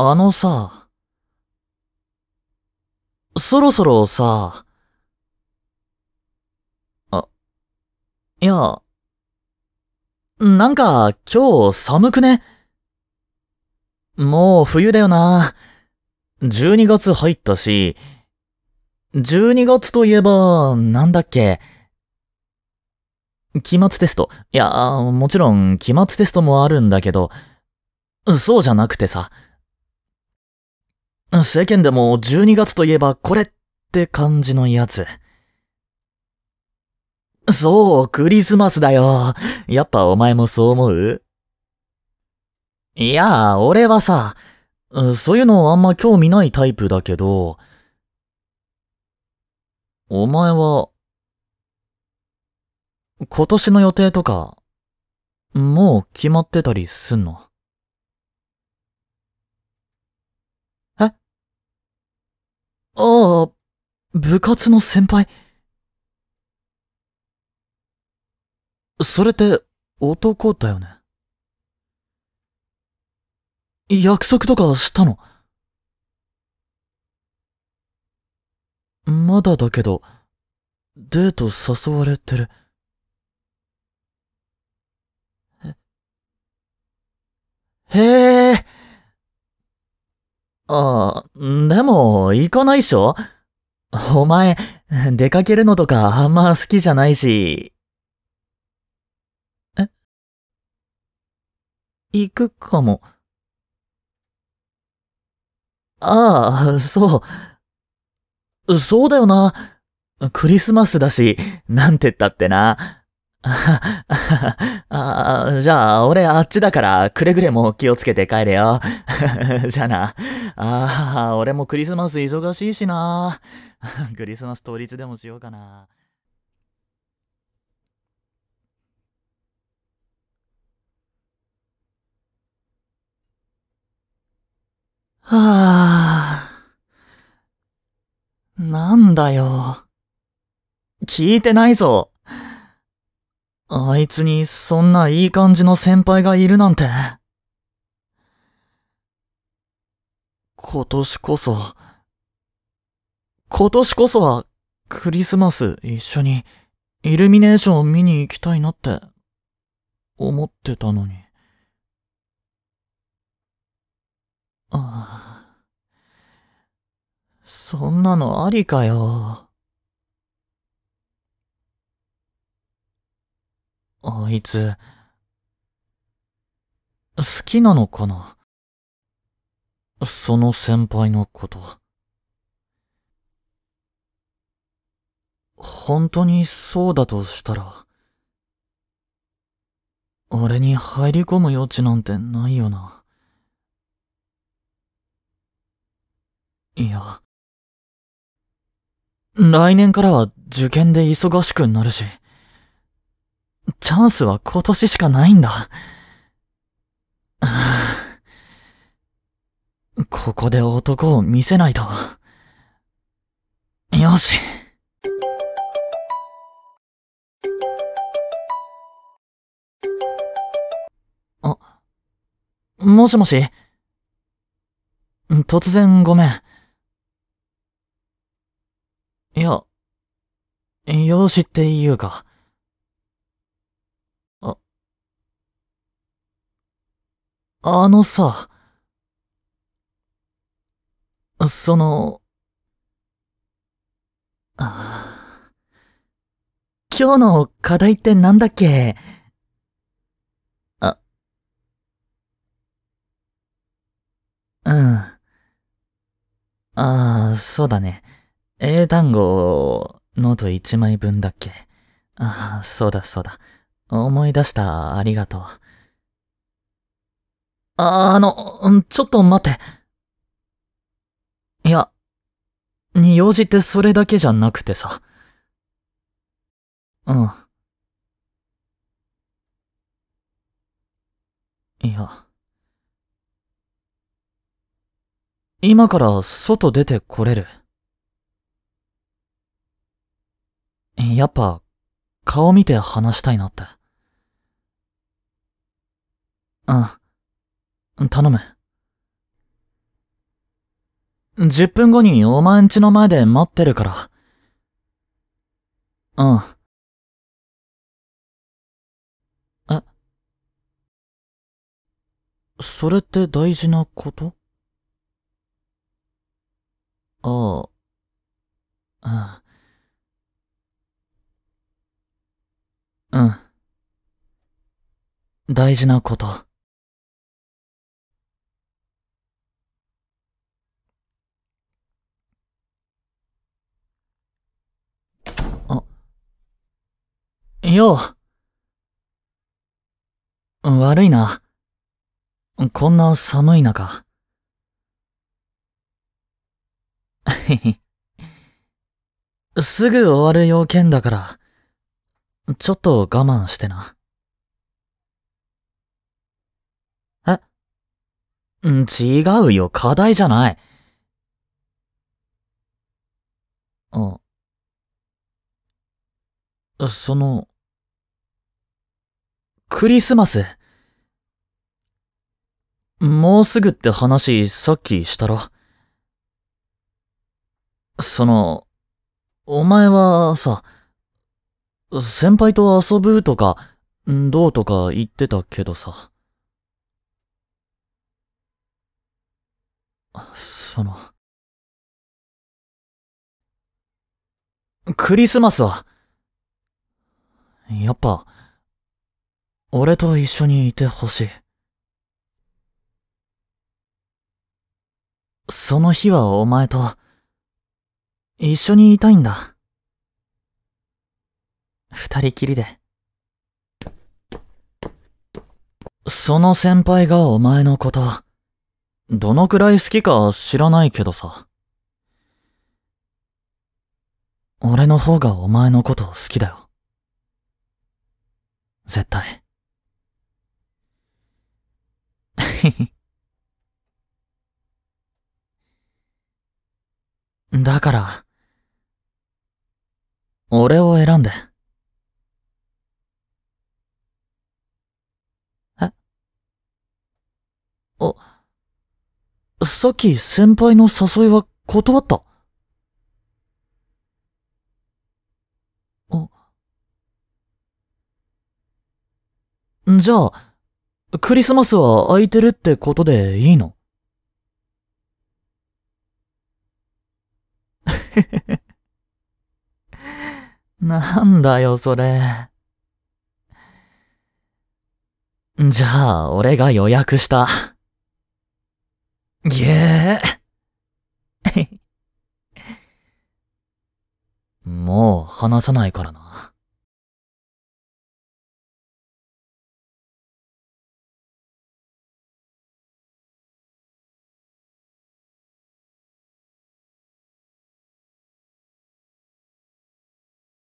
あのさ、そろそろさ、あ、いや、なんか今日寒くねもう冬だよな。12月入ったし、12月といえば、なんだっけ。期末テスト。いや、もちろん期末テストもあるんだけど、そうじゃなくてさ。世間でも12月といえばこれって感じのやつ。そう、クリスマスだよ。やっぱお前もそう思ういや、俺はさ、そういうのあんま興味ないタイプだけど、お前は、今年の予定とか、もう決まってたりすんの部活の先輩それって男だよね約束とかしたのまだだけど、デート誘われてる。へえ。ああ、でも、行かないっしょお前、出かけるのとかあんま好きじゃないし。え行くかも。ああ、そう。そうだよな。クリスマスだし、なんてったってな。あじゃあ、俺あっちだから、くれぐれも気をつけて帰れよ。じゃあな。ああ、俺もクリスマス忙しいしな。ク リスマス当日でもしようかな。はあ。なんだよ。聞いてないぞ。あいつにそんないい感じの先輩がいるなんて。今年こそ、今年こそは、クリスマス一緒に、イルミネーションを見に行きたいなって、思ってたのに。ああ。そんなのありかよ。あいつ、好きなのかなその先輩のこと。本当にそうだとしたら、俺に入り込む余地なんてないよな。いや、来年からは受験で忙しくなるし、チャンスは今年しかないんだ。ここで男を見せないと。よし。もしもし突然ごめん。いや、容子っていうか。あ、あのさ、その、今日の課題ってなんだっけそうだね。英単語、ノート1枚分だっけ。ああ、そうだそうだ。思い出した、ありがとう。あ、あの、ちょっと待って。いや、に用事ってそれだけじゃなくてさ。うん。いや。今から外出てこれる。やっぱ、顔見て話したいなって。うん。頼む。10分後にお前んちの前で待ってるから。うん。えそれって大事なことああ。うん。大事なこと。あ。よう。悪いな。こんな寒い中。すぐ終わる要件だから、ちょっと我慢してな。え違うよ、課題じゃない。あ、その、クリスマス。もうすぐって話さっきしたろ。その、お前はさ、先輩と遊ぶとか、どうとか言ってたけどさ。その、クリスマスは、やっぱ、俺と一緒にいてほしい。その日はお前と、一緒にいたいんだ。二人きりで。その先輩がお前のこと、どのくらい好きか知らないけどさ。俺の方がお前のこと好きだよ。絶対。だから、俺を選んで。えあ、さっき先輩の誘いは断ったあ。じゃあ、クリスマスは空いてるってことでいいのなんだよ、それ。じゃあ、俺が予約した。ぎゅー。もう話さないからな。